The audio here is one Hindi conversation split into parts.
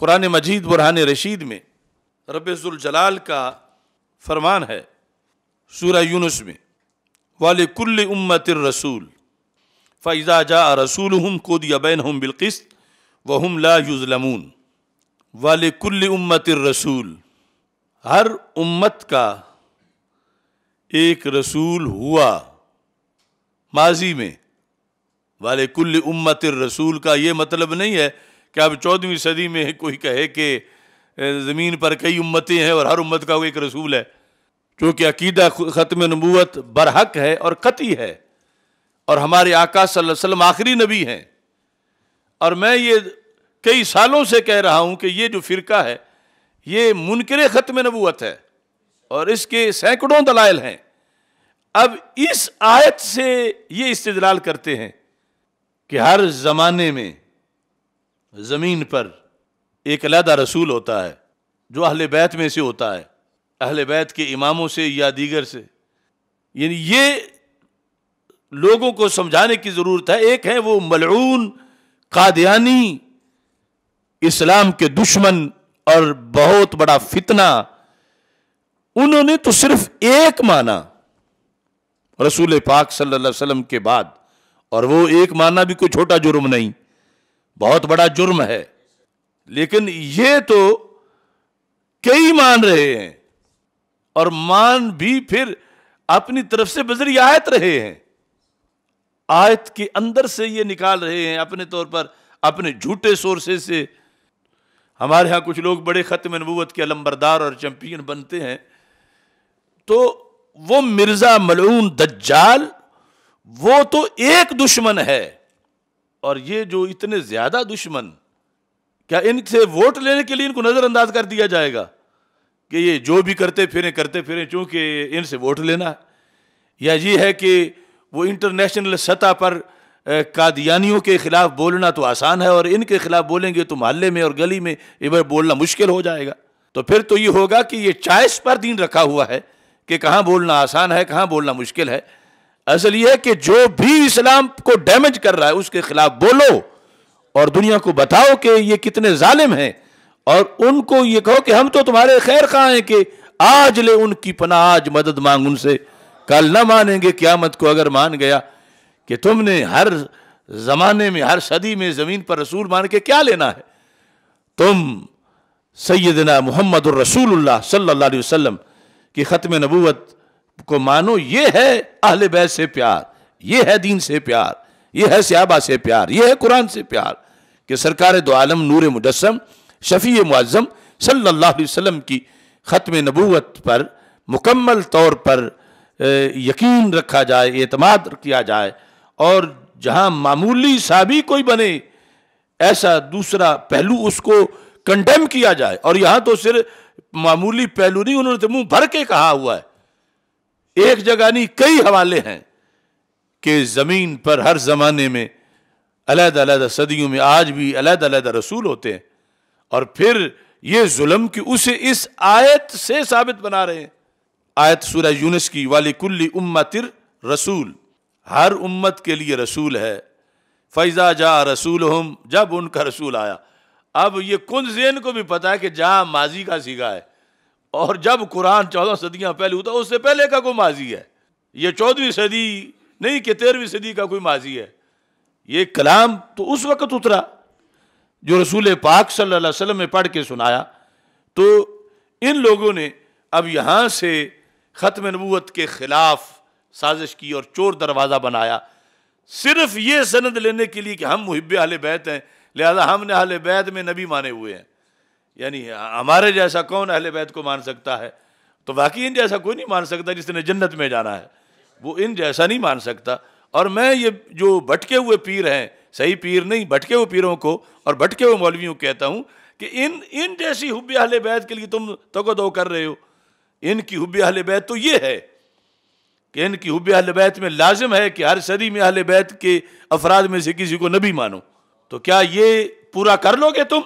कुरान मजीद बुरहान रशीद में जलाल का फरमान है सूर यूनुस में वाल कुल उम्मत रसूल फ़ैज़ा जा रसूल हम कोदिया बैन हम बिलकिस्त व हम ला युजलम वाल कुल उम्मत रसूल हर उम्मत का एक रसूल हुआ माजी में वाल कुल उम्मत रसूल का ये मतलब नहीं है क्या अब चौदहवीं सदी में कोई कहे कि ज़मीन पर कई उम्मतें हैं और हर उम्मत का एक रसूल है चूँकि अकीदा ख़त्म नबूत बरहक है और कती है और हमारे आका वसल्लम आखिरी नबी हैं और मैं ये कई सालों से कह रहा हूँ कि ये जो फ़िरका है ये मुनकर ख़त्म नबूत है और इसके सैकड़ों दलाइल हैं अब इस आयत से ये इस्तलाल करते हैं कि हर ज़माने में ज़मीन पर एक अलहदा रसूल होता है जो अहल बैत में से होता है अहल बैत के इमामों से या दीगर से यानी ये लोगों को समझाने की ज़रूरत है एक है वो मलून कादयानी इस्लाम के दुश्मन और बहुत बड़ा फितना उन्होंने तो सिर्फ एक माना रसूल पाक सल्लल्लाहु अलैहि वसल्लम के बाद और वो एक मानना भी कोई छोटा जुर्म नहीं बहुत बड़ा जुर्म है लेकिन ये तो कई मान रहे हैं और मान भी फिर अपनी तरफ से बजरी आयत रहे हैं आयत के अंदर से ये निकाल रहे हैं अपने तौर पर अपने झूठे सोर्सेज से हमारे यहां कुछ लोग बड़े ख़त्म नबूत के अलंबरदार और चैंपियन बनते हैं तो वो मिर्ज़ा मलून दज्जाल वो तो एक दुश्मन है और ये जो इतने ज़्यादा दुश्मन क्या इनसे वोट लेने के लिए इनको नज़रअंदाज कर दिया जाएगा कि ये जो भी करते फिरें करते फिरें चूंकि इनसे वोट लेना है या ये है कि वो इंटरनेशनल सतह पर कादियानियों के ख़िलाफ़ बोलना तो आसान है और इनके ख़िलाफ़ बोलेंगे तो मोहल्ले में और गली में इधर बोलना मुश्किल हो जाएगा तो फिर तो ये होगा कि ये चॉइस पर दीन रखा हुआ है कि कहाँ बोलना आसान है कहाँ बोलना मुश्किल है असल यह है कि जो भी इस्लाम को डैमेज कर रहा है उसके खिलाफ बोलो और दुनिया को बताओ कि ये कितने जालिम हैं और उनको ये कहो कि हम तो तुम्हारे खैर खां हैं कि आज ले उनकी पना आज मदद मांग उनसे कल ना मानेंगे क्यामत को अगर मान गया कि तुमने हर जमाने में हर सदी में ज़मीन पर रसूल मान के क्या लेना है तुम सैदना मोहम्मद रसूल सल्ला वसलम की ख़त्म नबूत को मानो ये है अहल बैस से प्यार ये है दीन से प्यार ये है सियाबा से प्यार ये है कुरान से प्यार कि सरकार दो आलम नूर मुजस्म शफ़ी मुआज़म सल्ला वसल्लम की ख़त्म नबूत पर मुकम्मल तौर पर यकीन रखा जाए अतमाद किया जाए और जहाँ मामूली साबी कोई बने ऐसा दूसरा पहलू उसको कंडेम किया जाए और यहाँ तो सिर्फ मामूली पहलू नहीं उन्होंने तो मुंह भर के कहा हुआ है एक जगह नहीं कई हवाले हैं कि ज़मीन पर हर ज़माने में अलग अलग सदियों में आज भी अलग अलग रसूल होते हैं और फिर ये जुलम कि उसे इस आयत से साबित बना रहे हैं आयत सूर यूनस की वाली कुल्ली उम्मतिर रसूल हर उम्मत के लिए रसूल है फैज़ा जा रसूल हम जब उनका रसूल आया अब ये कुन जेन को भी पता है कि जा माजी का सीगा है और जब कुरान चौदह सदियाँ पहले होता उससे पहले का कोई माजी है ये चौदहवीं सदी नहीं कि तेरहवीं सदी का कोई माजी है ये कलाम तो उस वक़्त उतरा जो रसूल पाक सल्लल्लाहु अलैहि वसल्लम ने पढ़ के सुनाया तो इन लोगों ने अब यहाँ से ख़त्म नबूत के ख़िलाफ़ साजिश की और चोर दरवाज़ा बनाया सिर्फ ये सनद लेने के लिए कि हम मुहब आल बैत हैं लिहाजा हमने अल बैत में नबी माने हुए हैं यानी हमारे जैसा कौन अहले बैत को मान सकता है तो वाकई इन जैसा कोई नहीं मान सकता जिसने जन्नत में जाना है वो इन जैसा नहीं मान सकता और मैं ये जो भटके हुए पीर हैं सही पीर नहीं भटके हुए पीरों को और भटके हुए मौलवियों को कहता हूँ कि इन इन जैसी हुब अहल बैत के लिए तुम तगो दो कर रहे हो इनकी हुब अहल बैत तो ये है कि इनकी हुब अहल बैत में लाजिम है कि हर सदी में अहल बैत के अफराद में से किसी को नबी मानो तो क्या ये पूरा कर लोगे तुम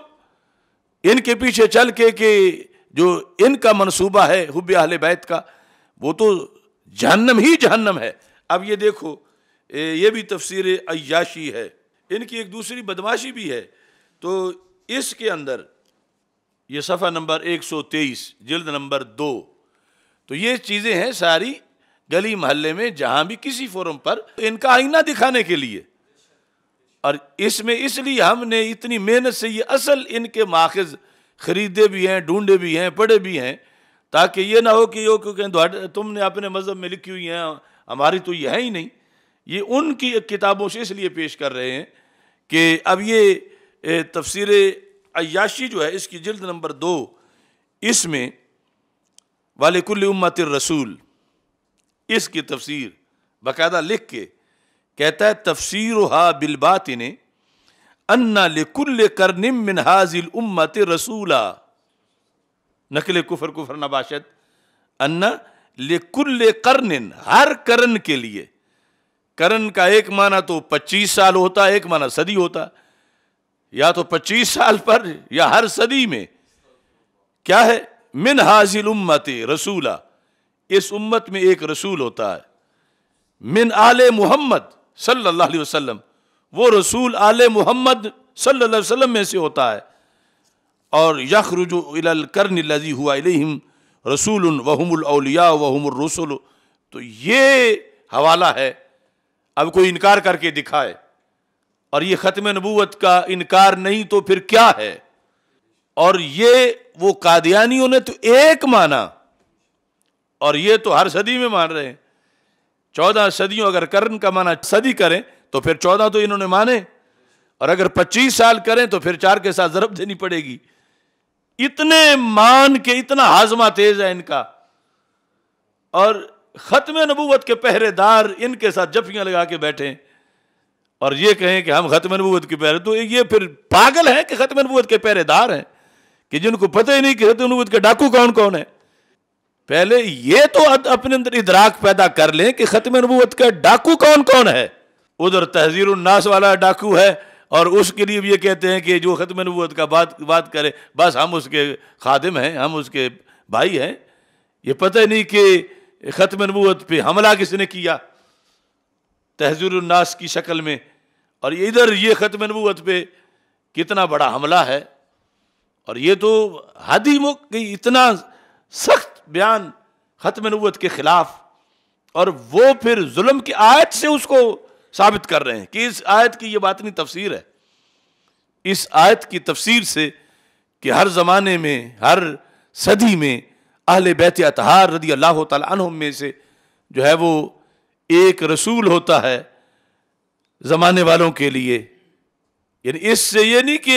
इनके पीछे चल के कि जो इनका मनसूबा है हुब अहल बैत का वो तो जहन्नम ही जहन्नम है अब ये देखो ये भी तफसीर अयाशी है इनकी एक दूसरी बदमाशी भी है तो इसके अंदर ये सफ़ा नंबर 123 जल्द नंबर दो तो ये चीज़ें हैं सारी गली मोहल्ले में जहाँ भी किसी फोरम पर इनका आईना दिखाने के लिए और इसमें इसलिए हमने इतनी मेहनत से ये असल इनके माखज खरीदे भी हैं ढूंढे भी हैं पढ़े भी हैं ताकि ये ना हो कि यो क्योंकि तुमने अपने मज़हब में लिखी हुई हैं हमारी तो ये है ही नहीं ये उनकी किताबों से इसलिए पेश कर रहे हैं कि अब ये तफसर अयाशी जो है इसकी जल्द नंबर दो इसमें वाले कुल उम्मत रसूल इसकी तफसीर बाकायदा लिख के कहता है तफसर हा बिलबात ने अन्ना लिकुल्ल कर मिन हाजिल उम्मत रसूला नकल कुफर कुफर नबाशत अन्ना लिकुल्ल करन हर करण के लिए करण का एक माना तो 25 साल होता एक माना सदी होता या तो 25 साल पर या हर सदी में क्या है मिन हाजिल उम्मत रसूला इस उम्मत में एक रसूल होता है मिन आले मोहम्मद सल्लल्लाहु अलैहि वसल्लम वो रसूल आल मोहम्मद सल्लल्लाहु अलैहि वसल्लम में से होता है और यखरुजुलकरन लजी हुआ इलैहिम रसूल वहमुलौलिया रसूल तो ये हवाला है अब कोई इनकार करके दिखाए और ये ख़त्म नबूत का इनकार नहीं तो फिर क्या है और ये वो कादियानियों ने तो एक माना और ये तो हर सदी में मान रहे हैं चौदह सदियों अगर कर्ण का माना सदी करें तो फिर चौदह तो इन्होंने माने और अगर पच्चीस साल करें तो फिर चार के साथ जरब देनी पड़ेगी इतने मान के इतना हाजमा तेज है इनका और खत्म नबूवत के पहरेदार इनके साथ जफियां लगा के बैठे और ये कहें कि हम खत्म नबूवत के पहरे तो ये फिर पागल है कि खत्म नबूवत के पहरेदार हैं कि जिनको पता ही नहीं कि खत्म नबूवत के डाकू कौन कौन है पहले ये तो अपने अंदर इदराक पैदा कर लें कि ख़त्म नबूत का डाकू कौन कौन है उधर तहजीर उन्नास वाला डाकू है और उसके लिए भी ये कहते हैं कि जो ख़त्म नबूत का बात बात करे बस हम उसके खादिम हैं हम उसके भाई हैं ये पता ही नहीं कि ख़त्म नबूत पे हमला किसने किया तहजीर उन्नास की शक्ल में और इधर ये ख़त्म नबूत पे कितना बड़ा हमला है और ये तो हद ही इतना सख्त बयान ख़त्म नवत के ख़िलाफ़ और वो फिर जुल्म की आयत से उसको साबित कर रहे हैं कि इस आयत की ये नहीं तफसीर है इस आयत की तफसीर से कि हर ज़माने में हर सदी में अहल बैत अतहार रदी अल्लाह तुम में से जो है वो एक रसूल होता है ज़माने वालों के लिए यानी इससे ये नहीं कि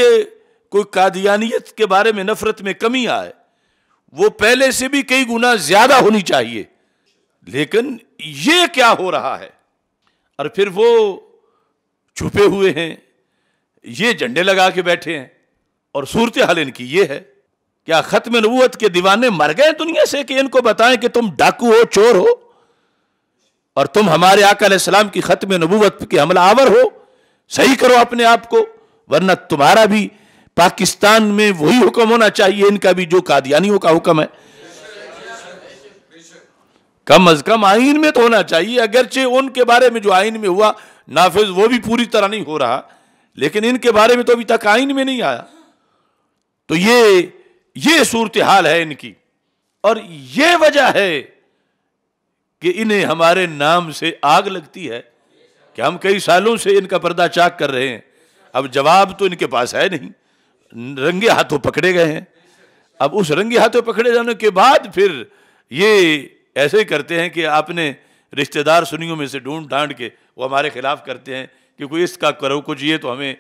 कोई कादियानियत के बारे में नफ़रत में कमी आए वो पहले से भी कई गुना ज्यादा होनी चाहिए लेकिन ये क्या हो रहा है और फिर वो छुपे हुए हैं ये झंडे लगा के बैठे हैं और सूरत हाल इनकी ये है क्या खत्म नबूत के दीवाने मर गए दुनिया से कि इनको बताएं कि तुम डाकू हो चोर हो और तुम हमारे आकल इस्लाम की खत्म नबूत के आवर हो सही करो अपने आप को वरना तुम्हारा भी पाकिस्तान में वही हुक्म होना चाहिए इनका भी जो कादियानियों का हुक्म है कम अज कम आइन में तो होना चाहिए अगरचे उनके बारे में जो आइन में हुआ नाफिज वो भी पूरी तरह नहीं हो रहा लेकिन इनके बारे में तो अभी तक आइन में नहीं आया तो ये ये सूरत हाल है इनकी और ये वजह है कि इन्हें हमारे नाम से आग लगती है कि हम कई सालों से इनका पर्दा चाक कर रहे हैं अब जवाब तो इनके पास है नहीं रंगे हाथों पकड़े गए हैं अब उस रंगे हाथों पकड़े जाने के बाद फिर ये ऐसे ही करते हैं कि आपने रिश्तेदार सुनियों में से ढूंढ ढांड के वो हमारे खिलाफ करते हैं कि कोई इसका करो कुछ ये तो हमें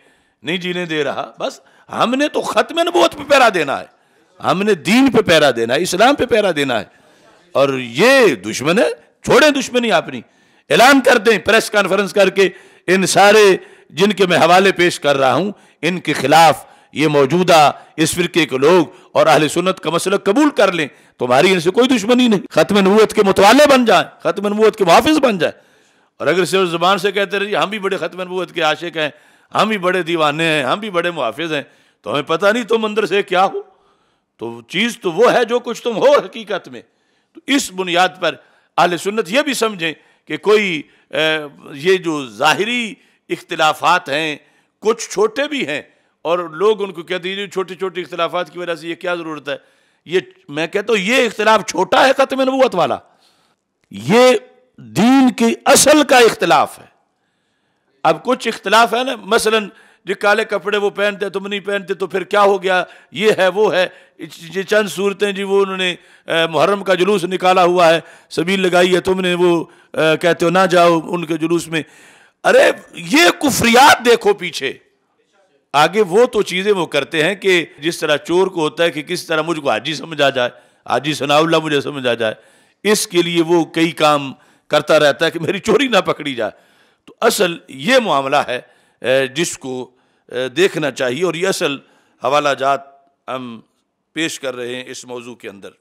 नहीं जीने दे रहा बस हमने तो ख़त्म नबूत पे पैरा देना है हमने दीन पे पैरा देना है इस्लाम पे पैरा देना है और ये दुश्मन है छोड़े दुश्मनी अपनी ऐलान कर दें प्रेस कॉन्फ्रेंस करके इन सारे जिनके मैं हवाले पेश कर रहा हूं इनके खिलाफ ये मौजूदा इस फिरके के लोग और अहल सुन्नत का मसल कबूल कर लें तुम्हारी इनसे कोई दुश्मनी नहीं ख़त्म नबूत के मुतवाले बन जाए ख़त्म नबूत के मुहाफ़ बन जाए और अगर सिर्फ ज़बान से कहते रहिए हम भी बड़े ख़त्म नबूत के आशिक हैं हम भी बड़े दीवाने हैं हम भी बड़े मुहाफ़िज़ हैं तो हमें पता नहीं तुम अंदर से क्या हो तो चीज़ तो वो है जो कुछ तुम हो हकीकत में तो इस बुनियाद पर अहल सुन्नत ये भी समझें कि कोई ये जो ज़ाहरी इख्तलाफात हैं कुछ छोटे भी हैं और लोग उनको कहते हैं छोटे छोटे इख्तलाफात की वजह से ये क्या ज़रूरत है ये मैं कहता हूं ये इख्तलाफ छोटा है ख़त्म नबूत वाला ये दीन के असल का इख्तलाफ है अब कुछ इख्तलाफ है ना मसलन जो काले कपड़े वो पहनते तुम नहीं पहनते तो फिर क्या हो गया ये है वो है ये चंद सूरतें जी वो उन्होंने मुहर्रम का जुलूस निकाला हुआ है सबील लगाई है तुमने वो आ, कहते हो ना जाओ उनके जुलूस में अरे ये कुफरियात देखो पीछे आगे वो तो चीज़ें वो करते हैं कि जिस तरह चोर को होता है कि किस तरह मुझको हाजी समझ आ जाए ही सनाउल्ला मुझे समझ आ जाए इसके लिए वो कई काम करता रहता है कि मेरी चोरी ना पकड़ी जाए तो असल ये मामला है जिसको देखना चाहिए और ये असल हवाला जात हम पेश कर रहे हैं इस मौजू के अंदर